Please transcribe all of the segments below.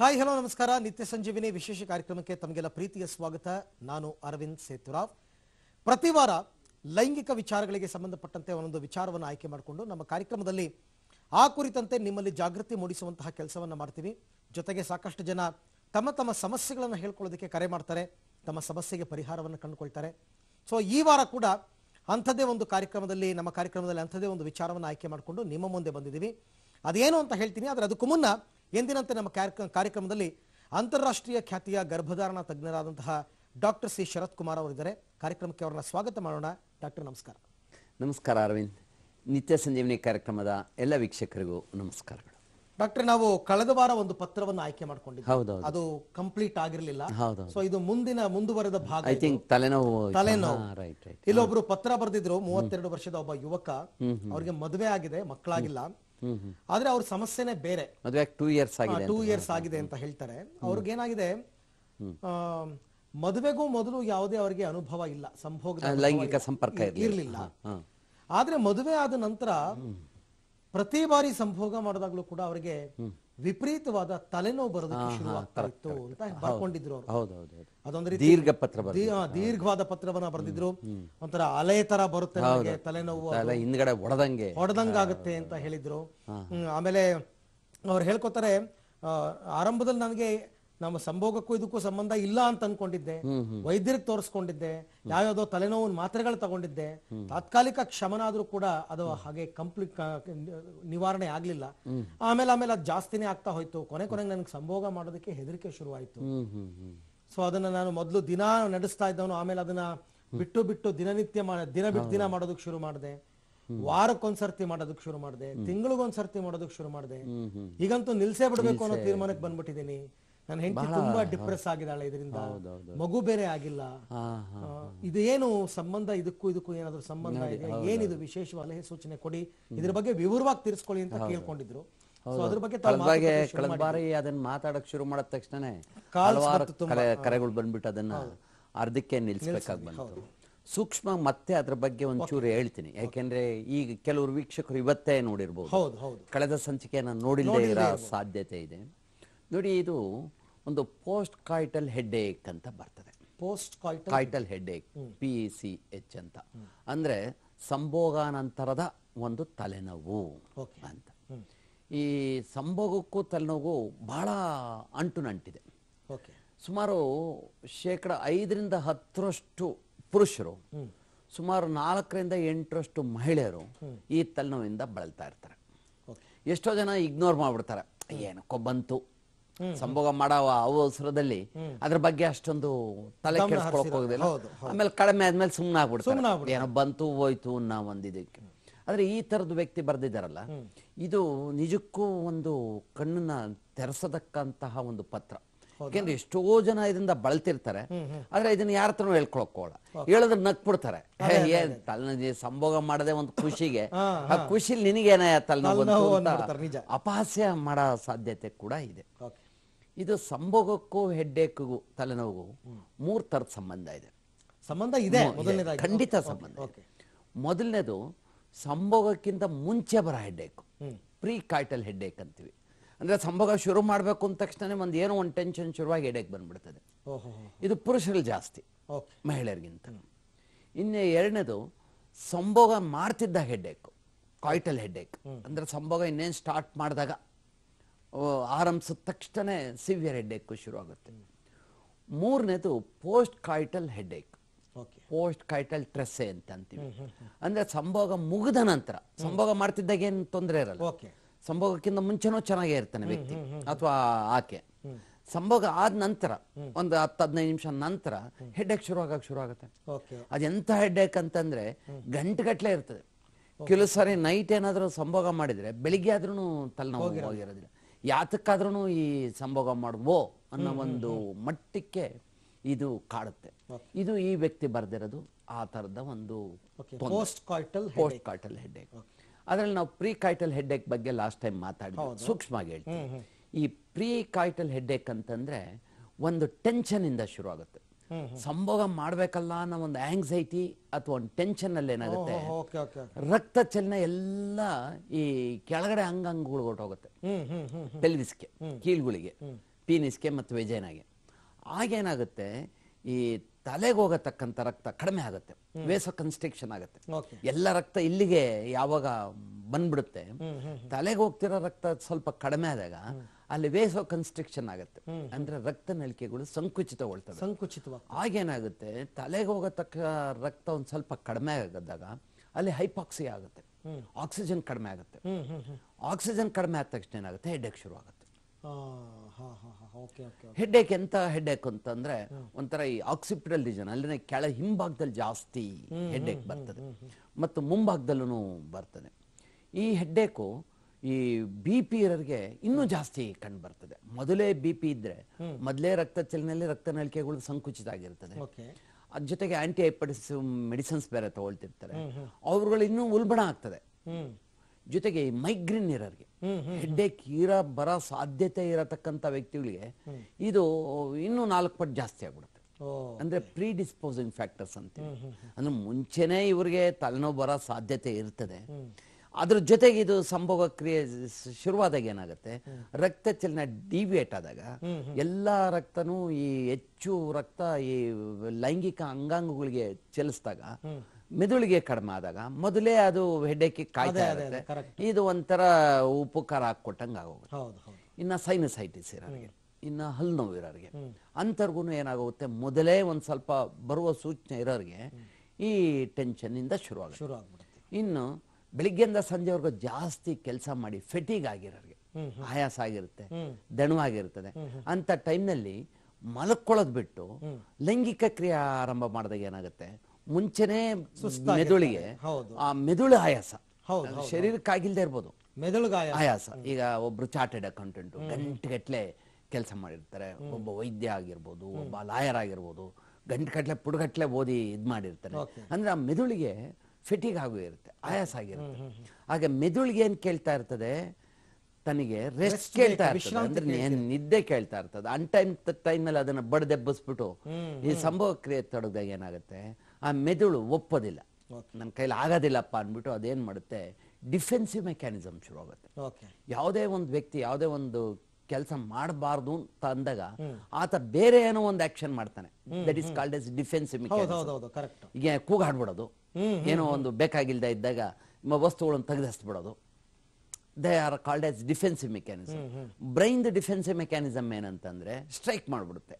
hi hello ನಮಸ್ಕಾರ ನಿತ್ಯ ಸಂಜೀವಿನಿ ವಿಶೇಷ ಕಾರ್ಯಕ್ರಮಕ್ಕೆ ತಮಗೆಲ್ಲ ಪ್ರೀತಿಯ ಸ್ವಾಗತ ನಾನು ಅರವಿಂದ್ ಸೇತುರಾವ್ ಪ್ರತಿ ವಾರ ಲೈಂಗಿಕ ವಿಚಾರಗಳಿಗೆ ಸಂಬಂಧಪಟ್ಟಂತೆ ಒಂದೊಂದು ವಿಚಾರವನ್ನು ಆಯ್ಕೆ ಮಾಡಿಕೊಂಡು ನಮ್ಮ ಕಾರ್ಯಕ್ರಮದಲ್ಲಿ ಆ ಕುರಿತಂತೆ ನಿಮ್ಮಲ್ಲಿ ಜಾಗೃತಿ ಮೂಡಿಸುವಂತಹ ಕೆಲಸವನ್ನು ಮಾಡ್ತೀವಿ ಜೊತೆಗೆ ಸಾಕಷ್ಟು ಜನ ತಮ್ಮ ತಮ್ಮ ಸಮಸ್ಯೆಗಳನ್ನು ಹೇಳ್ಕೊಳ್ಳೋದಕ್ಕೆ ಕರೆ ಮಾಡ್ತಾರೆ ತಮ್ಮ ಸಮಸ್ಯೆಗೆ ಪರಿಹಾರವನ್ನು ಕಂಡುಕೊಳ್ತಾರೆ ಸೊ ಈ ವಾರ ಕೂಡ ಅಂಥದ್ದೇ ಒಂದು ಕಾರ್ಯಕ್ರಮದಲ್ಲಿ ನಮ್ಮ ಕಾರ್ಯಕ್ರಮದಲ್ಲಿ ಅಂಥದ್ದೇ ಒಂದು ವಿಚಾರವನ್ನು ಆಯ್ಕೆ ಮಾಡಿಕೊಂಡು ನಿಮ್ಮ ಮುಂದೆ ಬಂದಿದ್ದೀವಿ ಅದೇನು ಅಂತ ಹೇಳ್ತೀನಿ ಆದರೆ ಅದಕ್ಕೂ ಮುನ್ನ ಎಂದಿನಂತೆ ನಮ್ಮ ಕಾರ್ಯಕ್ರಮದಲ್ಲಿ ಅಂತಾರಾಷ್ಟ್ರೀಯ ಖ್ಯಾತಿಯ ಗರ್ಭಧಾರಣ ತಜ್ಞರಾದಂತಹ ಡಾಕ್ಟರ್ ಸಿ ಶರತ್ ಕುಮಾರ್ ಅವರಿದ್ದಾರೆ ಕಾರ್ಯಕ್ರಮಕ್ಕೆ ಅವರನ್ನ ಸ್ವಾಗತ ಮಾಡೋಣ ಡಾಕ್ಟರ್ ನಮಸ್ಕಾರ ನಮಸ್ಕಾರ ಅರವಿಂದ್ ನಿತ್ಯ ಸಂಜೀವನಿ ಕಾರ್ಯಕ್ರಮದ ಎಲ್ಲ ವೀಕ್ಷಕರಿಗೂ ನಮಸ್ಕಾರಗಳು ಡಾಕ್ಟರ್ ನಾವು ಕಳೆದ ವಾರ ಒಂದು ಪತ್ರವನ್ನು ಆಯ್ಕೆ ಹೌದು ಅದು ಕಂಪ್ಲೀಟ್ ಆಗಿರಲಿಲ್ಲ ಸೊ ಇದು ಮುಂದಿನ ಮುಂದುವರೆದ ಭಾಗ ಐ ಥಿಂಕ್ ತಲೆನೋವು ತಲೆನೋವು ಇಲ್ಲೊಬ್ರು ಪತ್ರ ಬರೆದಿದ್ರು ಮೂವತ್ತೆರಡು ವರ್ಷದ ಒಬ್ಬ ಯುವಕ ಅವ್ರಿಗೆ ಮದುವೆ ಆಗಿದೆ ಮಕ್ಕಳಾಗಿಲ್ಲ ಆದ್ರೆ ಅವ್ರ ಸಮಸ್ಯೆನೆ ಬೇರೆ ಟೂ ಇಯರ್ಸ್ ಆಗಿದೆ ಟೂ ಇಯರ್ಸ್ ಆಗಿದೆ ಅಂತ ಹೇಳ್ತಾರೆ ಅವ್ರಿಗೇನಾಗಿದೆ ಮದುವೆಗೂ ಮೊದಲು ಯಾವುದೇ ಅವರಿಗೆ ಅನುಭವ ಇಲ್ಲ ಸಂಭೋಗ ಲೈಂಗಿಕ ಸಂಪರ್ಕ ಇರಲಿಲ್ಲ ಆದ್ರೆ ಮದುವೆ ಆದ ನಂತರ ಪ್ರತಿ ಬಾರಿ ಸಂಭೋಗ ಮಾಡಿದಾಗ್ಲೂ ಕೂಡ ಅವರಿಗೆ ವಿಪರೀತವಾದ ತಲೆನೋವು ಬರೋದಕ್ಕೆ ಆಗ್ತಾ ಇತ್ತು ಅಂತ ಬರ್ಕೊಂಡಿದ್ರು ಅವರು ಅದೊಂದು ದೀರ್ಘ ಪತ್ರ ದೀರ್ಘವಾದ ಪತ್ರವನ್ನ ಬರೆದಿದ್ರು ಒಂಥರ ಅಲೆ ತರ ಬರುತ್ತೆ ತಲೆನೋವು ಹಿಂದ್ಗಡೆ ಹೊಡೆದಂಗೆ ಹೊಡೆದಂಗಾಗುತ್ತೆ ಅಂತ ಹೇಳಿದ್ರು ಆಮೇಲೆ ಅವ್ರು ಹೇಳ್ಕೊತಾರೆ ಆರಂಭದಲ್ಲಿ ನನಗೆ ನಮ್ಮ ಸಂಭೋಗಕ್ಕೂ ಇದಕ್ಕೂ ಸಂಬಂಧ ಇಲ್ಲ ಅಂತ ಅನ್ಕೊಂಡಿದ್ದೆ ವೈದ್ಯರಿಗೆ ತೋರಿಸ್ಕೊಂಡಿದ್ದೆ ಯಾವ್ಯಾವ್ದೋ ತಲೆನೋವಿನ ಮಾತ್ರೆಗಳು ತಗೊಂಡಿದ್ದೆ ತಾತ್ಕಾಲಿಕ ಕ್ಷಮನ ಆದ್ರೂ ಕೂಡ ಅದು ಹಾಗೆ ಕಂಪ್ಲೀಟ್ ನಿವಾರಣೆ ಆಗ್ಲಿಲ್ಲ ಆಮೇಲೆ ಆಮೇಲೆ ಅದು ಜಾಸ್ತಿನೇ ಆಗ್ತಾ ಹೋಯ್ತು ಕೊನೆ ಕೊನೆಗೆ ನನಗೆ ಸಂಭೋಗ ಮಾಡೋದಕ್ಕೆ ಹೆದರಿಕೆ ಶುರುವಾಯಿತು ಸೊ ಅದನ್ನ ನಾನು ಮೊದಲು ದಿನ ನಡೆಸ್ತಾ ಇದ್ದವನು ಆಮೇಲೆ ಅದನ್ನ ಬಿಟ್ಟು ಬಿಟ್ಟು ದಿನನಿತ್ಯ ದಿನ ಬಿಟ್ಟು ದಿನ ಮಾಡೋದಕ್ಕೆ ಶುರು ಮಾಡಿದೆ ವಾರಕ್ಕೊಂದ್ಸರ್ತಿ ಮಾಡೋದಕ್ಕೆ ಶುರು ಮಾಡಿದೆ ತಿಂಗಳಿಗೊಂದ್ಸರ್ತಿ ಮಾಡೋದಕ್ಕೆ ಶುರು ಮಾಡಿದೆ ಈಗಂತೂ ನಿಲ್ಸೇ ಬಿಡ್ಬೇಕು ಅನ್ನೋ ತೀರ್ಮಾನಕ್ಕೆ ಬಂದ್ಬಿಟ್ಟಿದ್ದೀನಿ ನನ್ನ ಹೆಂಡತಿ ತುಂಬಾ ಡಿಪ್ರೆಸ್ ಆಗಿದ್ದಾಳೆ ಇದರಿಂದ ಮಗು ಬೇರೆ ಆಗಿಲ್ಲ ಇದೇನು ಸಂಬಂಧ ಇದಕ್ಕೂ ಇದಕ್ಕೂ ಏನಾದ್ರು ಸಂಬಂಧ ಇದೆ ಏನಿದು ವಿಶೇಷ ಸಲಹೆ ಸೂಚನೆ ಕೊಡಿ ಇದ್ರ ಬಗ್ಗೆ ವಿವರವಾಗಿ ತಿರ್ಸ್ಕೊಳ್ಳಿ ಅಂತ ಕೇಳ್ಕೊಂಡಿದ್ರು ಬಗ್ಗೆ ಕಳೆದ ಬಾರಿ ಅದನ್ನ ಮಾತಾಡಕ್ ಶುರು ಮಾಡಿದ ತಕ್ಷಣನೇ ಕರೆಗಳು ಬಂದ್ಬಿಟ್ಟು ಅದನ್ನ ಅರ್ಧಕ್ಕೆ ನಿಲ್ಸ್ಬೇಕಾಗಿ ಬಂತು ಸೂಕ್ಷ್ಮ ಮತ್ತೆ ಅದ್ರ ಬಗ್ಗೆ ಒಂಚೂರು ಹೇಳ್ತೀನಿ ಯಾಕೆಂದ್ರೆ ಈಗ ಕೆಲವರು ವೀಕ್ಷಕರು ಇವತ್ತೇ ನೋಡಿರ್ಬೋದು ಕಳೆದ ಸಂಚಿಕೆಯನ್ನ ನೋಡಿಲ್ಲದೆ ಇರೋ ಸಾಧ್ಯತೆ ಇದೆ ನೋಡಿ ಇದು ಒಂದು ಪೋಸ್ಟ್ ಕಾಯಿಟಲ್ ಹೆಡ್ಡೇಕ್ ಅಂತ ಬರ್ತದೆ post coital headache P C H ಅಂತ ಅಂದರೆ ಸಂಭೋಗಾನಂತರದ ಒಂದು ತಲೆನೋವು ಅಂತ ಈ ಸಂಭೋಗಕ್ಕೂ ತಲೆನೋವು ಬಹಳ ಅಂಟು ನಂಟಿದೆ ಸುಮಾರು ಶೇಕಡ ಐದರಿಂದ ಹತ್ತರಷ್ಟು ಪುರುಷರು ಸುಮಾರು ನಾಲ್ಕರಿಂದ ಎಂಟರಷ್ಟು ಮಹಿಳೆಯರು ಈ ತಲೆನೋವಿಂದ ಬಳಲ್ತಾ ಇರ್ತಾರೆ ಎಷ್ಟೋ ಜನ ಇಗ್ನೋರ್ ಮಾಡಿಬಿಡ್ತಾರೆ ಏನಕ್ಕೋ ಬಂತು ಸಂಭೋಗ ಮಾಡವ ಅವಸರದಲ್ಲಿ ಅದ್ರ ಬಗ್ಗೆ ಅಷ್ಟೊಂದು ತಲೆ ಕೆಡಿಸ್ಕೊಳಕ್ ಹೋಗುದಿಲ್ಲ ಆಮೇಲೆ ಕಡಿಮೆ ಆದ್ಮೇಲೆ ಸುಮ್ಮನೆ ಆಗ್ಬಿಡ್ತಾರೆ ಏನೋ ಬಂತು ಹೋಯ್ತು ಅನ್ನೋ ಒಂದಿದಕ್ಕೆ ಆದ್ರೆ ಈ ತರದ ವ್ಯಕ್ತಿ ಬರ್ದಿದ್ದಾರಲ್ಲ ಇದು ನಿಜಕ್ಕೂ ಒಂದು ಕಣ್ಣನ್ನ ತೆರೆಸದಕ್ಕಂತಹ ಒಂದು ಪತ್ರ ಯಾಕೆಂದ್ರೆ ಎಷ್ಟೋ ಜನ ಇದರಿಂದ ಬಳತಿರ್ತಾರೆ ಆದ್ರೆ ಇದನ್ನ ಯಾರ ಹತ್ರ ಹೇಳ್ಕೊಳಕ್ ಹೇಳಿದ್ರೆ ನಕ್ಬಿಡ್ತಾರೆ ಬಿಡ್ತಾರೆ ಸಂಭೋಗ ಮಾಡದೆ ಒಂದು ಖುಷಿಗೆ ಆ ಖುಷಿಲಿ ನಿನಗೇನ ತಲೆನೋವು ಅಪಹಾಸ್ಯ ಮಾಡೋ ಸಾಧ್ಯತೆ ಕೂಡ ಇದೆ ಇದು ಸಂಭೋಗಕ್ಕೂ ಹೆಡ್ಡೇಕ್ಗೂ ತಲೆನೋವು ಮೂರು ಥರದ ಸಂಬಂಧ ಇದೆ ಸಂಬಂಧ ಇದೆ ಖಂಡಿತ ಸಂಬಂಧ ಮೊದಲನೇದು ಸಂಭೋಗಕ್ಕಿಂತ ಮುಂಚೆ ಬರೋ ಹೆಡ್ಡೇಕು ಪ್ರೀ ಕಾಯ್ಟಲ್ ಹೆಡ್ಡೇಕ್ ಅಂತೀವಿ ಅಂದ್ರೆ ಸಂಭೋಗ ಶುರು ಮಾಡಬೇಕು ಅಂದ ತಕ್ಷಣ ಒಂದು ಏನೋ ಒಂದು ಟೆನ್ಷನ್ ಶುರುವಾಗಿ ಹೆಡ್ಡೇಕ್ ಬಂದ್ಬಿಡ್ತದೆ ಇದು ಪುರುಷರಲ್ಲಿ ಜಾಸ್ತಿ ಮಹಿಳೆಯರಿಗಿಂತ ಇನ್ನು ಎರಡನೇದು ಸಂಭೋಗ ಮಾಡ್ತಿದ್ದಾಗ ಹೆಡ್ಡೇಕು ಕಾಯ್ಟಲ್ ಹೆಡ್ಡೇಕ್ ಅಂದ್ರೆ ಸಂಭೋಗ ಇನ್ನೇನು ಸ್ಟಾರ್ಟ್ ಮಾಡಿದಾಗ ಆರಂಭಿಸಿದ ತಕ್ಷಣ ಸಿವಿಯರ್ ಶುರು ಶುರುವಾಗುತ್ತೆ ಮೂರನೇದು post coital headache post coital ಟ್ರೆಸ್ಸೆ ಅಂತ ಅಂತೀವಿ ಅಂದ್ರೆ ಸಂಭೋಗ ಮುಗಿದ ನಂತರ ಸಂಭೋಗ ಮಾಡ್ತಿದ್ದಾಗ ಏನು ತೊಂದರೆ ಇರಲ್ಲ ಸಂಭೋಗಕ್ಕಿಂತ ಮುಂಚೆನೂ ಚೆನ್ನಾಗೇ ಇರ್ತಾನೆ ವ್ಯಕ್ತಿ ಅಥವಾ ಆಕೆ ಸಂಭೋಗ ಆದ ನಂತರ ಒಂದು ಹತ್ತು ಹದಿನೈದು ನಿಮಿಷ ನಂತರ ಹೆಡ್ಡೇಕ್ ಶುರುವಾಗಕ್ಕೆ ಶುರು ಆಗುತ್ತೆ ಅದೆಂಥ ಹೆಡ್ಡೇಕ್ ಅಂತಂದ್ರೆ ಗಂಟೆಗಟ್ಟಲೆ ಇರ್ತದೆ ಕೆಲವು ಸಾರಿ ನೈಟ್ ಏನಾದರೂ ಸಂಭೋಗ ಮಾಡಿದ್ರೆ ಬೆಳಿಗ್ಗೆ ಆದ್ರೂ ತಲೆನೋವು ಹೋಗಿರೋದಿಲ್ಲ ಯಾತಕ್ಕಾದ್ರೂ ಈ ಸಂಭೋಗ ಮಾಡುವೋ ಅನ್ನೋ ಒಂದು ಮಟ್ಟಕ್ಕೆ ಇದು ಕಾಡುತ್ತೆ ಇದು ಈ ವ್ಯಕ್ತಿ ಬರ್ದಿರೋದು ಆ ಥರದ ಒಂದು ಪೋಸ್ಟ್ ಕಾಯ್ಟಲ್ ಹೆಡ್ಡೇಕ್ ಅದರಲ್ಲಿ ನಾವು ಪ್ರೀ ಕಾಯ್ಟಲ್ ಹೆಡ್ಡೇಕ್ ಬಗ್ಗೆ ಲಾಸ್ಟ್ ಟೈಮ್ ಮಾತಾಡಿದ್ವಿ ಸೂಕ್ಷ್ಮವಾಗಿ ಹೇಳ್ತೀವಿ ಈ ಪ್ರೀ ಕಾಯ್ಟಲ್ ಹೆಡ್ಡೇಕ್ ಅಂತಂದ್ರೆ ಒಂದು ಟೆನ್ಷನ್ ಇಂದ ಶುರು ಆಗುತ್ತೆ ಸಂಭೋಗ ಮಾಡ್ಬೇಕಲ್ಲ ಅನ್ನೋ ಒಂದು ಆಂಗ್ಸೈಟಿ ಅಥವಾ ಒಂದು ಟೆನ್ಷನ್ ಅಲ್ಲಿ ಏನಾಗುತ್ತೆ ರಕ್ತ ಚಲನೆ ಎಲ್ಲ ಈ ಕೆಳಗಡೆ ಅಂಗಾಂಗಗಳು ಹೊರಟೋಗುತ್ತೆ ಪೆಲ್ವಿಸ್ಗೆ ಕೀಲ್ಗಳಿಗೆ ಪೀನಿಸ್ಗೆ ಮತ್ತು ವೆಜೈನಾಗೆ ಆಗೇನಾಗುತ್ತೆ ಈ ತಲೆಗೆ ಹೋಗತಕ್ಕಂಥ ರಕ್ತ ಕಡಿಮೆ ಆಗುತ್ತೆ ವೇಸ ಕನ್ಸ್ಟ್ರಿಕ್ಷನ್ ಆಗುತ್ತೆ ಎಲ್ಲ ರಕ್ತ ಇಲ್ಲಿಗೆ ಯಾವಾಗ ಬಂದ್ಬಿಡುತ್ತೆ ತಲೆಗೆ ಹೋಗ್ತಿರೋ ರಕ್ತ ಸ್ವಲ್ಪ ಕಡಿಮೆ ಆದಾಗ ಅಲ್ಲಿ ವೇಸೋ ಕನ್ಸ್ಟ್ರಕ್ಷನ್ ಆಗುತ್ತೆ ಅಂದ್ರೆ ರಕ್ತ ನಳಿಕೆಗಳು ಸಂಕುಚಿತಗೊಳ್ತವೆ ಸಂಕುಚಿತ ಆಗೇನಾಗುತ್ತೆ ತಲೆಗೆ ಹೋಗತಕ್ಕ ರಕ್ತ ಒಂದು ಸ್ವಲ್ಪ ಕಡಿಮೆ ಆಗದಾಗ ಅಲ್ಲಿ ಹೈಪಾಕ್ಸಿ ಆಗುತ್ತೆ ಆಕ್ಸಿಜನ್ ಕಡಿಮೆ ಆಗುತ್ತೆ ಆಕ್ಸಿಜನ್ ಕಡಿಮೆ ಆದ ತಕ್ಷಣ ಏನಾಗುತ್ತೆ ಹೆಡ್ಡೇಕ್ ಶುರು ಆಗುತ್ತೆ ಹೆಡ್ಡೇಕ್ ಎಂತ ಅಂತ ಅಂತಂದ್ರೆ ಒಂಥರ ಈ ಆಕ್ಸಿಪಿಟಲ್ ರೀಜನ್ ಅಲ್ಲಿನ ಕೆಳ ಹಿಂಭಾಗದಲ್ಲಿ ಜಾಸ್ತಿ ಹೆಡ್ಡೆಕ್ ಬರ್ತದೆ ಮತ್ತು ಮುಂಭಾಗದಲ್ಲೂ ಬರ್ತದೆ ಈ ಹೆಡ್ಡೇಕು ಈ ಬಿ ಪಿ ಇರೋರಿಗೆ ಇನ್ನೂ ಜಾಸ್ತಿ ಕಂಡು ಬರ್ತದೆ ಮೊದಲೇ ಬಿ ಪಿ ಇದ್ರೆ ಮೊದಲೇ ರಕ್ತ ಚಲನೆಯಲ್ಲಿ ನಳಿಕೆಗಳು ಸಂಕುಚಿತ ಆಗಿರ್ತದೆ ಅದ್ ಜೊತೆಗೆ ಆಂಟಿ ಐಪಡಿಸ್ ಮೆಡಿಸಿನ್ಸ್ ಬೇರೆ ತಗೊಳ್ತಿರ್ತಾರೆ ಅವ್ರುಗಳು ಇನ್ನೂ ಉಲ್ಬಣ ಆಗ್ತದೆ ಜೊತೆಗೆ ಮೈಗ್ರೇನ್ ಇರೋರಿಗೆ ಏಕ್ ಇರ ಬರೋ ಸಾಧ್ಯತೆ ಇರತಕ್ಕಂಥ ವ್ಯಕ್ತಿಗಳಿಗೆ ಇದು ಇನ್ನೂ ನಾಲ್ಕು ಪಟ್ಟು ಜಾಸ್ತಿ ಆಗ್ಬಿಡುತ್ತೆ ಅಂದ್ರೆ ಪ್ರೀ ಡಿಸ್ಪೋಸಿಂಗ್ ಫ್ಯಾಕ್ಟರ್ಸ್ ಅಂತ ಅಂದ್ರೆ ಮುಂಚೆನೆ ಇವರಿಗೆ ತಲೆನೋವು ಬರೋ ಸಾಧ್ಯತೆ ಇರ್ತದೆ ಅದ್ರ ಜೊತೆಗೆ ಇದು ಸಂಭೋಗ ಕ್ರಿಯೆ ಶುರುವಾದಾಗ ಏನಾಗುತ್ತೆ ರಕ್ತ ಚಲನೆ ಡಿವಿಯೇಟ್ ಆದಾಗ ಎಲ್ಲ ರಕ್ತನೂ ಈ ಹೆಚ್ಚು ರಕ್ತ ಈ ಲೈಂಗಿಕ ಅಂಗಾಂಗಗಳಿಗೆ ಚಲಿಸಿದಾಗ ಮೆದುಳಿಗೆ ಕಡಿಮೆ ಆದಾಗ ಮೊದಲೇ ಅದು ಹೆಡ್ಡೆಕ್ಕೆ ಕಾಯ್ತಾ ಇದೆ ಇದು ಒಂಥರ ಉಪಕಾರ ಹಾಕೊಟ್ಟಂಗೆ ಆಗೋಗುತ್ತೆ ಇನ್ನು ಸೈನಸೈಟಿಸ್ ಇರೋರಿಗೆ ಇನ್ನ ಹಲ್ಲು ನೋವು ಇರೋರಿಗೆ ಅಂಥವ್ರಿಗೂ ಏನಾಗುತ್ತೆ ಮೊದಲೇ ಒಂದು ಸ್ವಲ್ಪ ಬರುವ ಸೂಚನೆ ಇರೋರಿಗೆ ಈ ಟೆನ್ಷನ್ನಿಂದ ಇಂದ ಶುರುವಾಗುತ್ತೆ ಇನ್ನು ಬೆಳಿಗ್ಗೆಯಿಂದ ಸಂಜೆವರೆಗೂ ಜಾಸ್ತಿ ಕೆಲಸ ಮಾಡಿ ಫೆಟಿಗ್ ಆಗಿರೋರಿಗೆ ಆಯಾಸ ಆಗಿರುತ್ತೆ ದಣುವಾಗಿರುತ್ತದೆ ಅಂತ ಟೈಮ್ನಲ್ಲಿ ಮಲಕ್ಕೊಳ್ಳೋದು ಬಿಟ್ಟು ಲೈಂಗಿಕ ಕ್ರಿಯೆ ಆರಂಭ ಮಾಡಿದಾಗ ಏನಾಗುತ್ತೆ ಮುಂಚೆನೆ ಮೆದುಳಿಗೆ ಆ ಮೆದುಳು ಆಯಾಸ ಶರೀರಕ್ಕಾಗಿಲ್ದೇ ಇರ್ಬೋದು ಆಯಾಸ ಈಗ ಒಬ್ರು ಚಾರ್ಟೆಡ್ ಅಕೌಂಟೆಂಟ್ ಗಂಟೆಗಟ್ಲೆ ಕೆಲಸ ಮಾಡಿರ್ತಾರೆ ಒಬ್ಬ ವೈದ್ಯ ಆಗಿರ್ಬೋದು ಒಬ್ಬ ಲಾಯರ್ ಆಗಿರ್ಬೋದು ಗಂಟೆಗಟ್ಲೆ ಪುಡುಗಟ್ಲೆ ಓದಿ ಇದು ಮಾಡಿರ್ತಾರೆ ಅಂದ್ರೆ ಆ ಮೆದುಳಿಗೆ ಫಿಟಿಗ್ ಆಗು ಇರುತ್ತೆ ಆಯಾಸ ಆಗಿರುತ್ತೆ ಆಗ ಮೆದುಳಿಗೆ ಏನು ಕೇಳ್ತಾ ಇರ್ತದೆ ತನಗೆ ರೆಸ್ಟ್ ಕೇಳ್ತಾ ಇರ್ತದೆ ನಿದ್ದೆ ಕೇಳ್ತಾ ಇರ್ತದೆ ಅನ್ ಟೈಮ್ ಟೈಮ್ ನಲ್ಲಿ ಅದನ್ನ ಬಡ್ದೆಬ್ಬಸ್ಬಿಟ್ಟು ಈ ಸಂಭವ ಕ್ರಿಯೆ ತೊಡಗಿದಾಗ ಏನಾಗುತ್ತೆ ಆ ಮೆದುಳು ಒಪ್ಪೋದಿಲ್ಲ ನನ್ನ ಕೈಲಿ ಆಗೋದಿಲ್ಲಪ್ಪ ಅಂದ್ಬಿಟ್ಟು ಅದೇನ್ ಮಾಡುತ್ತೆ ಡಿಫೆನ್ಸಿವ್ ಮೆಕ್ಯಾನಿಸಮ್ ಶುರು ಆಗುತ್ತೆ ಯಾವುದೇ ಒಂದು ವ್ಯಕ್ತಿ ಯಾವುದೇ ಒಂದು ಕೆಲಸ ಮಾಡಬಾರ್ದು ಅಂತ ಅಂದಾಗ ಆತ ಬೇರೆ ಏನೋ ಒಂದು ಆಕ್ಷನ್ ಮಾಡ್ತಾನೆ that is called as defensive ಈಗ ಕೂಗಾಡ್ಬಿಡೋದು ಏನೋ ಒಂದು ಬೇಕಾಗಿಲ್ದ ಇದ್ದಾಗ ವಸ್ತುಗಳನ್ನು ತೆಗೆದಿಸ್ಬಿಡೋದು they are called as defensive mechanism brain defensive mechanism ಏನಂತಂದ್ರೆ ಸ್ಟ್ರೈಕ್ ಮಾಡ್ಬಿಡುತ್ತೆ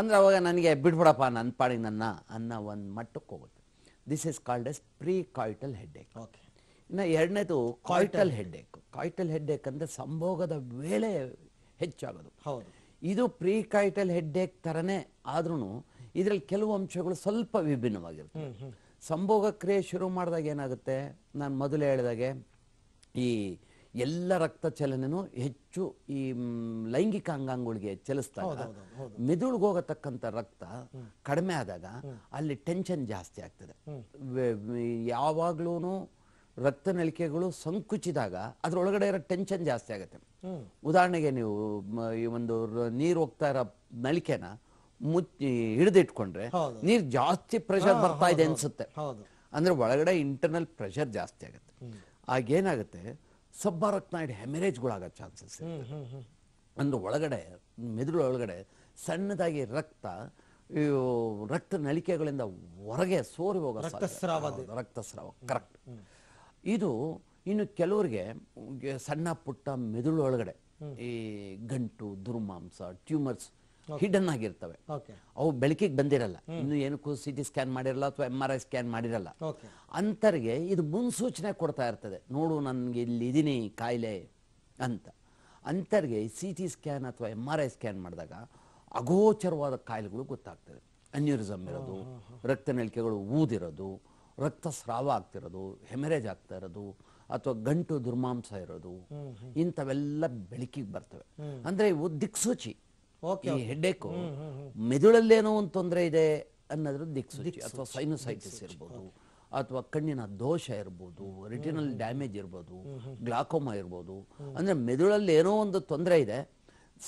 ಅಂದ್ರೆ ಅವಾಗ ನನಗೆ ಬಿಡ್ಬಿಡಪ್ಪ ನನ್ನ ಪಾಡಿಗೆ ನನ್ನ ಅನ್ನೋ ಒಂದು ಮಟ್ಟಕ್ಕೆ ಹೋಗುತ್ತೆ this is called as pre coital head okay ಇನ್ನು ಎರಡನೇದು ಕಾಯ್ಟಲ್ ಹೆಡ್ಡೇಕ್ ಕಾಯ್ಟಲ್ ಹೆಡ್ಡೇಕ್ ಅಂದ್ರೆ ಸಂಭೋಗದ ವೇಳೆ ಹೆಚ್ಚಾಗೋದು ಹೌದು ಇದು ಪ್ರೀ ಕಾಯಿಟಲ್ ಹೆಡ್ಡೇಕ್ ಥರನೇ ಆದ್ರೂ ಇದರಲ್ಲಿ ಕೆಲವು ಅಂಶಗಳು ಸ್ವಲ್ಪ ವಿಭಿನ್ನವಾಗಿರುತ್ತೆ ಸಂಭೋಗ ಕ್ರಿಯೆ ಶುರು ಮಾಡಿದಾಗ ಏನಾಗುತ್ತೆ ನಾನು ಮೊದಲು ಹೇಳಿದಾಗೆ ಈ ಎಲ್ಲ ರಕ್ತ ಚಲನೆನೂ ಹೆಚ್ಚು ಈ ಲೈಂಗಿಕ ಅಂಗಾಂಗಗಳಿಗೆ ಚಲಿಸ್ತಾರೆ ಮೆದುಳಿಗೆ ಹೋಗತಕ್ಕಂಥ ರಕ್ತ ಕಡಿಮೆ ಆದಾಗ ಅಲ್ಲಿ ಟೆನ್ಷನ್ ಜಾಸ್ತಿ ಆಗ್ತದೆ ಯಾವಾಗ್ಲೂ ರಕ್ತನಳಿಕೆಗಳು ಸಂಕುಚಿದಾಗ ಅದರೊಳಗಡೆ ಇರೋ ಟೆನ್ಷನ್ ಜಾಸ್ತಿ ಆಗುತ್ತೆ ಉದಾಹರಣೆಗೆ ನೀವು ಈ ಒಂದು ನೀರು ಹೋಗ್ತಾ ಇರೋ ನಳಿಕೆನ ಮುಚ್ಚಿ ಹಿಡಿದಿಟ್ಕೊಂಡ್ರೆ ನೀರು ಜಾಸ್ತಿ ಪ್ರೆಷರ್ ಬರ್ತಾ ಇದೆ ಅನ್ಸುತ್ತೆ ಅಂದ್ರೆ ಒಳಗಡೆ ಇಂಟರ್ನಲ್ ಪ್ರೆಷರ್ ಜಾಸ್ತಿ ಆಗುತ್ತೆ ಆಗೇನಾಗುತ್ತೆ ಸಬ್ಬಾರಕ್ನಾಯ್ಡ್ ಹೆಮರೇಜ್ಗಳಾಗೋ ಚಾನ್ಸಸ್ ಅಂದ್ರೆ ಒಳಗಡೆ ಮೆದುಳು ಒಳಗಡೆ ಸಣ್ಣದಾಗಿ ರಕ್ತ ರಕ್ತ ನಳಿಕೆಗಳಿಂದ ಹೊರಗೆ ಸೋರಿ ಹೋಗೋ ರಕ್ತಸ್ರಾವ ಕರೆಕ್ಟ್ ಇದು ಇನ್ನು ಕೆಲವರಿಗೆ ಸಣ್ಣ ಪುಟ್ಟ ಮೆದುಳು ಒಳಗಡೆ ಈ ಗಂಟು ದುರ್ಮಾಂಸ ಟ್ಯೂಮರ್ಸ್ ಹಿಡನ್ ಆಗಿರ್ತವೆ ಅವು ಬೆಳಕಿಗೆ ಬಂದಿರಲ್ಲ ಇನ್ನು ಏನಕ್ಕೂ ಸಿ ಟಿ ಸ್ಕ್ಯಾನ್ ಮಾಡಿರಲ್ಲ ಅಥವಾ ಎಮ್ ಆರ್ ಐ ಸ್ಕ್ಯಾನ್ ಮಾಡಿರಲ್ಲ ಅಂತರಿಗೆ ಇದು ಮುನ್ಸೂಚನೆ ಕೊಡ್ತಾ ಇರ್ತದೆ ನೋಡು ನನ್ಗೆ ಇಲ್ಲಿ ಇದೀನಿ ಕಾಯಿಲೆ ಅಂತ ಅಂತರಿಗೆ ಸಿ ಟಿ ಸ್ಕ್ಯಾನ್ ಅಥವಾ ಎಮ್ ಆರ್ ಐ ಸ್ಕ್ಯಾನ್ ಮಾಡಿದಾಗ ಅಗೋಚರವಾದ ಕಾಯಿಲೆಗಳು ಗೊತ್ತಾಗ್ತದೆ ಅನ್ಯೂರಿಸಮ್ ಇರೋದು ರಕ್ತನಳಿಕೆಗಳು ಊದಿರೋದು ರಕ್ತಸ್ರಾವ ಆಗ್ತಿರೋದು ಹೆಮರೇಜ್ ಆಗ್ತಾ ಇರೋದು ಅಥವಾ ಗಂಟು ದುರ್ಮಾಂಸ ಇರೋದು ಇಂಥವೆಲ್ಲ ಬೆಳಕಿಗೆ ಬರ್ತವೆ ಅಂದ್ರೆ ಇವು ದಿಕ್ಸೂಚಿ ಈ ಮೆದುಳಲ್ಲಿ ಮೆದುಳಲ್ಲೇನೋ ಒಂದು ತೊಂದರೆ ಇದೆ ಅನ್ನೋದ್ರ ದಿಕ್ಸೂಚಿ ಅಥವಾ ಸೈನಸೈಟಿಸ್ ಇರ್ಬೋದು ಅಥವಾ ಕಣ್ಣಿನ ದೋಷ ಇರ್ಬೋದು ರಿಟಿನಲ್ ಡ್ಯಾಮೇಜ್ ಇರ್ಬೋದು ಗ್ಲಾಕೋಮಾ ಇರ್ಬೋದು ಅಂದ್ರೆ ಮೆದುಳಲ್ಲಿ ಏನೋ ಒಂದು ತೊಂದರೆ ಇದೆ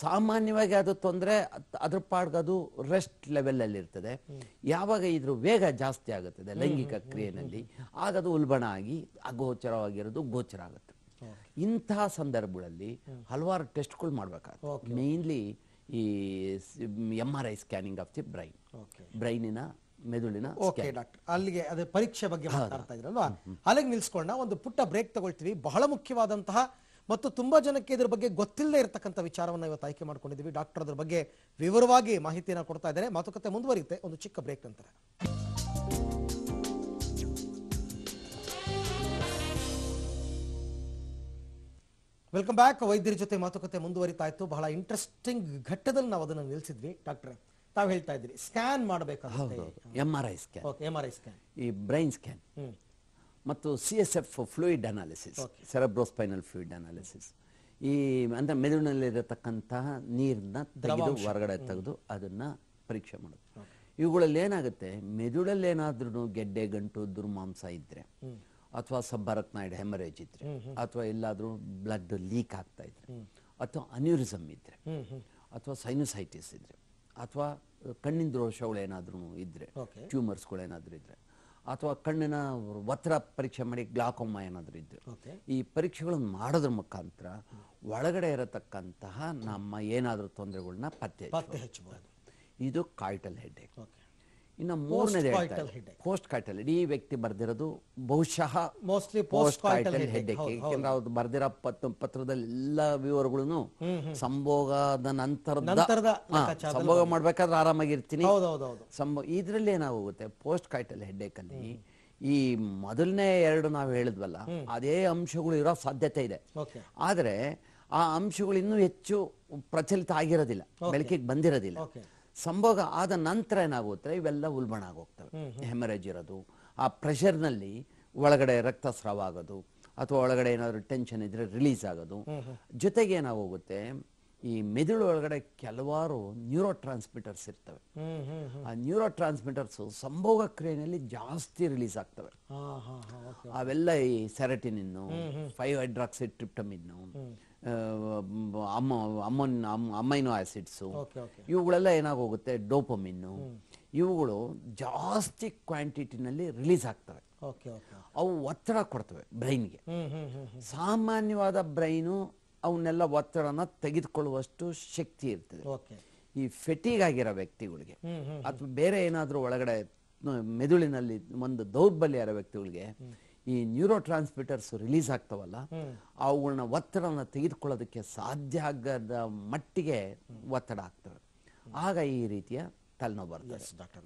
ಸಾಮಾನ್ಯವಾಗಿ ಅದು ತೊಂದರೆ ಅದ್ರ ಅದು ರೆಸ್ಟ್ ಅಲ್ಲಿ ಇರ್ತದೆ ಯಾವಾಗ ಇದ್ರ ವೇಗ ಜಾಸ್ತಿ ಆಗುತ್ತದೆ ಲೈಂಗಿಕ ಕ್ರಿಯೆನಲ್ಲಿ ಆಗ ಅದು ಉಲ್ಬಣ ಆಗಿ ಅಗೋಚರವಾಗಿರೋದು ಗೋಚರ ಆಗುತ್ತೆ ಇಂತಹ ಸಂದರ್ಭಗಳಲ್ಲಿ ಹಲವಾರು ಟೆಸ್ಟ್ಗಳು ಮಾಡಬೇಕಾಗುತ್ತೆ ಮೇನ್ಲಿ ಈ M R I scanning of the brain ಬ್ರೈನಿನ ಮೆದುಳಿನ ಓಕೆ ಡಾಕ್ಟರ್ ಅಲ್ಲಿಗೆ ಅದೇ ಪರೀಕ್ಷೆ ಬಗ್ಗೆ ಮಾತಾಡ್ತಾ ಇದ್ರಲ್ವಾ ಅಲ್ಲಿಗೆ ನಿಲ್ಸ್ಕೊಂಡ ಒಂದು ಪುಟ್ಟ ಬ್ರೇಕ್ ತಗೊಳ್ತೀವಿ ಬಹಳ ಮುಖ್ಯವಾದಂತಹ ಮತ್ತು ತುಂಬ ಜನಕ್ಕೆ ಇದ್ರ ಬಗ್ಗೆ ಗೊತ್ತಿಲ್ಲದೆ ಇರತಕ್ಕಂಥ ವಿಚಾರವನ್ನು ಇವತ್ತು ಆಯ್ಕೆ ಮಾಡ್ಕೊಂಡಿದ್ದೀವಿ ಡಾಕ್ಟರ್ ಅದ್ರ ಬಗ್ಗೆ ವಿವರವಾಗಿ ಮಾಹಿತಿಯನ್ನು ಕೊಡ್ತಾ ಇದ್ದಾರೆ ಮಾತುಕತೆ ಮುಂದುವರಿಯುತ್ತೆ ಒಂದು ಚಿಕ್ಕ ಬ್ರೇಕ್ ನಂತರ ವೆಲ್ಕಮ್ ಬ್ಯಾಕ್ ವೈದ್ಯರ ಜೊತೆ ಮಾತುಕತೆ ಮುಂದುವರಿತಾ ಇತ್ತು ಬಹಳ ಇಂಟ್ರೆಸ್ಟಿಂಗ್ ಘಟ್ಟದಲ್ಲಿ ನಾವು ಅದನ್ನು ನಿಲ್ಲಿಸಿದ್ವಿ ಡಾಕ್ಟರ್ ತಾವು ಹೇಳ್ತಾ ಇದ್ರಿ ಸ್ಕ್ಯಾನ್ ಮಾಡಬೇಕಾಗುತ್ತೆ M R M R I scan ಈ ಬ್ರೈನ್ ಸ್ಕ್ಯಾನ್ ಮತ್ತು C S F fluid analysis cerebrospinal fluid analysis ಈ ಅಂದರೆ ಮೆದುಳಿನಲ್ಲಿರತಕ್ಕಂತಹ ನೀರನ್ನ ತೆಗೆದು ಹೊರಗಡೆ ತೆಗೆದು ಅದನ್ನು ಪರೀಕ್ಷೆ ಮಾಡೋದು ಇವುಗಳಲ್ಲಿ ಏನಾಗುತ್ತೆ ಮೆದುಳಲ್ಲಿ ಏನಾದ್ರೂ ಗೆಡ್ಡೆ ಗಂಟು ದುರ್ಮಾಂಸ ಇದ್ರೆ ಅಥವಾ ನಾಯ್ಡ್ ಹೆಮರೇಜ್ ಇದ್ರೆ ಅಥವಾ ಎಲ್ಲಾದ್ರೂ ಬ್ಲಡ್ ಲೀಕ್ ಆಗ್ತಾ ಇದ್ರೆ ಅಥವಾ ಅನ್ಯೂರಿಸಮ್ ಇದ್ರೆ ಅಥವಾ ಸೈನಸೈಟಿಸ್ ಇದ್ರೆ ಅಥವಾ ಕಣ್ಣಿನ ದ್ರೋಷಗಳೇನಾದ್ರೂ ಏನಾದ್ರೂ ಇದ್ರೆ ಟ್ಯೂಮರ್ಸ್ಗಳು ಏನಾದರೂ ಇದ್ರೆ ಅಥವಾ ಕಣ್ಣಿನ ವತ್ರ ಪರೀಕ್ಷೆ ಮಾಡಿ ಗ್ಲಾಕೊಮ್ಮ ಏನಾದರೂ ಇದ್ದು ಈ ಪರೀಕ್ಷೆಗಳನ್ನು ಮಾಡೋದ್ರ ಮುಖಾಂತರ ಒಳಗಡೆ ಇರತಕ್ಕಂತಹ ನಮ್ಮ ಏನಾದರೂ ತೊಂದರೆಗಳನ್ನ ಪತ್ತೆ ಪತ್ತೆ ಹಚ್ಚಬಹುದು ಇದು ಕಾಯಿಟಲ್ ಹೆಡ್ಡೆ ಇನ್ನು ಮೂರನೇ ಹೇಳ್ತಾರೆ ಪೋಸ್ಟ್ ಅಲ್ಲಿ ಇಡೀ ವ್ಯಕ್ತಿ ಬರ್ದಿರೋದು ಬಹುಶಃ ಮೋಸ್ಟ್ಲಿ ಪೋಸ್ಟ್ ಹೆಡ್ ಯಾಕೆಂದ್ರೆ ಅವ್ರು ಬರ್ದಿರೋ ಪತ್ರದಲ್ಲಿ ಎಲ್ಲ ವಿವರಗಳನ್ನು ಸಂಭೋಗದ ನಂತರದ ಸಂಭೋಗ ಮಾಡ್ಬೇಕಾದ್ರೆ ಆರಾಮಾಗಿರ್ತೀನಿ ಸಂಭೋ ಇದ್ರಲ್ಲಿ ಏನಾಗುತ್ತೆ ಪೋಸ್ಟ್ ಕಾಯ್ಟಲ್ ಹೆಡ್ ಅಲ್ಲಿ ಈ ಮೊದಲನೇ ಎರಡು ನಾವು ಹೇಳಿದ್ವಲ್ಲ ಅದೇ ಅಂಶಗಳು ಇರೋ ಸಾಧ್ಯತೆ ಇದೆ ಆದ್ರೆ ಆ ಅಂಶಗಳು ಇನ್ನೂ ಹೆಚ್ಚು ಪ್ರಚಲಿತ ಆಗಿರೋದಿಲ್ಲ ಬೆಳಕಿಗೆ ಬಂದಿರೋದಿಲ್ಲ ಸಂಭೋಗ ಆದ ನಂತರ ಏನಾಗುತ್ತೆ ಇವೆಲ್ಲ ಉಲ್ಬಣ ಆಗೋಗ್ತವೆ ಹೆಮರೇಜ್ ಇರೋದು ಆ ಪ್ರೆಷರ್ನಲ್ಲಿ ಒಳಗಡೆ ರಕ್ತಸ್ರಾವ ಆಗೋದು ಅಥವಾ ಒಳಗಡೆ ಏನಾದರೂ ಟೆನ್ಷನ್ ಇದ್ರೆ ರಿಲೀಸ್ ಆಗೋದು ಜೊತೆಗೆ ಏನಾಗೋಗುತ್ತೆ ಈ ಮೆದುಳು ಒಳಗಡೆ ಕೆಲವಾರು ನ್ಯೂರೋ ಟ್ರಾನ್ಸ್ಮಿಟರ್ಸ್ ಇರ್ತವೆ ಆ ನ್ಯೂರೋ ಟ್ರಾನ್ಸ್ಮಿಟರ್ಸ್ ಸಂಭೋಗ ಕ್ರಿಯೆಯಲ್ಲಿ ಜಾಸ್ತಿ ರಿಲೀಸ್ ಆಗ್ತವೆ ಅವೆಲ್ಲ ಈ ಸೆರಟಿನಿನ್ನು ಫೈವ್ ಹೈಡ್ರಾಕ್ಸೈಡ್ ಟ್ರಿಪ್ಟಮಿನ್ ಅಮ್ಮನ್ ಅಮೈನೋ ಆಸಿಡ್ಸು ಇವುಗಳೆಲ್ಲ ಏನಾಗೋಗುತ್ತೆ ಡೋಪಮಿನ್ನು ಇವುಗಳು ಜಾಸ್ತಿ ಕ್ವಾಂಟಿಟಿನಲ್ಲಿ ರಿಲೀಸ್ ಆಗ್ತವೆ ಅವು ಒತ್ತಡ ಕೊಡ್ತವೆ ಬ್ರೈನ್ಗೆ ಸಾಮಾನ್ಯವಾದ ಬ್ರೈನು ಅವನ್ನೆಲ್ಲ ಒತ್ತಡನ ತೆಗೆದುಕೊಳ್ಳುವಷ್ಟು ಶಕ್ತಿ ಇರ್ತದೆ ಈ ಫೆಟಿಗ್ ಆಗಿರೋ ವ್ಯಕ್ತಿಗಳಿಗೆ ಅಥವಾ ಬೇರೆ ಏನಾದರೂ ಒಳಗಡೆ ಮೆದುಳಿನಲ್ಲಿ ಒಂದು ದೌರ್ಬಲ್ಯ ಇರೋ ವ್ಯಕ್ತಿಗಳಿಗೆ ಈ ನ್ಯೂರೋ ಟ್ರಾನ್ಸ್ಮಿಟರ್ಸ್ ರಿಲೀಸ್ ಆಗ್ತಾವಲ್ಲ ಅವುಗಳನ್ನ ಒತ್ತಡನ ತೆಗೆದುಕೊಳ್ಳೋದಕ್ಕೆ ಸಾಧ್ಯ ಆಗದ ಮಟ್ಟಿಗೆ ಒತ್ತಡ ಆಗ್ತವೆ ಆಗ ಈ ರೀತಿಯ ತಲೆನೋವು ಬರ್ತದೆ ಡಾಕ್ಟರ್